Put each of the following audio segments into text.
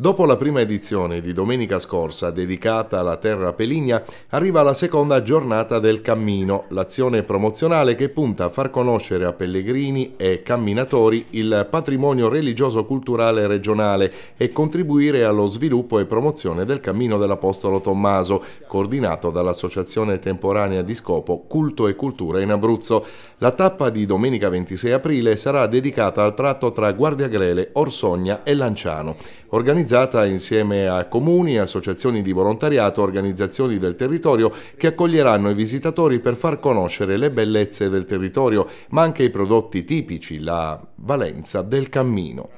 Dopo la prima edizione di domenica scorsa dedicata alla terra peligna, arriva la seconda giornata del Cammino, l'azione promozionale che punta a far conoscere a pellegrini e camminatori il patrimonio religioso-culturale regionale e contribuire allo sviluppo e promozione del Cammino dell'Apostolo Tommaso, coordinato dall'Associazione Temporanea di Scopo Culto e Cultura in Abruzzo. La tappa di domenica 26 aprile sarà dedicata al tratto tra Guardiagrele, Orsogna e Lanciano. Organizz organizzata insieme a comuni, associazioni di volontariato, organizzazioni del territorio che accoglieranno i visitatori per far conoscere le bellezze del territorio, ma anche i prodotti tipici, la valenza del cammino.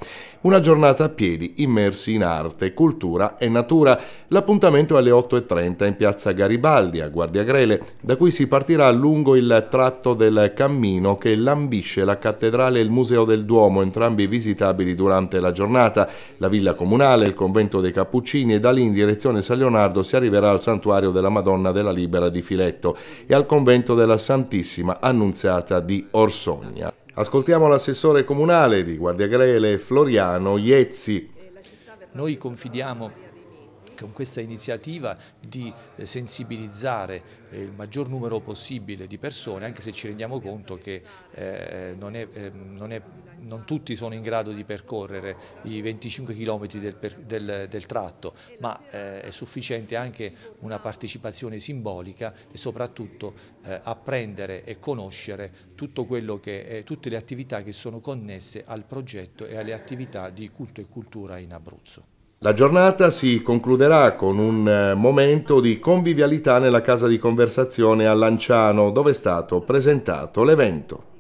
Una giornata a piedi, immersi in arte, cultura e natura. L'appuntamento è alle 8.30 in piazza Garibaldi a Guardia Grele, da cui si partirà lungo il tratto del cammino che lambisce la cattedrale e il Museo del Duomo, entrambi visitabili durante la giornata, la villa comunale, il convento dei Cappuccini e da lì in direzione San Leonardo si arriverà al santuario della Madonna della Libera di Filetto e al convento della Santissima Annunziata di Orsogna. Ascoltiamo l'assessore comunale di Guardiagrele Floriano Iezzi. Noi confidiamo con questa iniziativa di eh, sensibilizzare eh, il maggior numero possibile di persone, anche se ci rendiamo conto che eh, non, è, ehm, non, è, non tutti sono in grado di percorrere i 25 km del, del, del tratto, ma è sufficiente anche una partecipazione simbolica e soprattutto apprendere e conoscere che, tutte le attività che sono connesse al progetto e alle attività di culto e cultura in Abruzzo. La giornata si concluderà con un eh, momento di convivialità nella casa di conversazione a Lanciano, dove è stato presentato l'evento.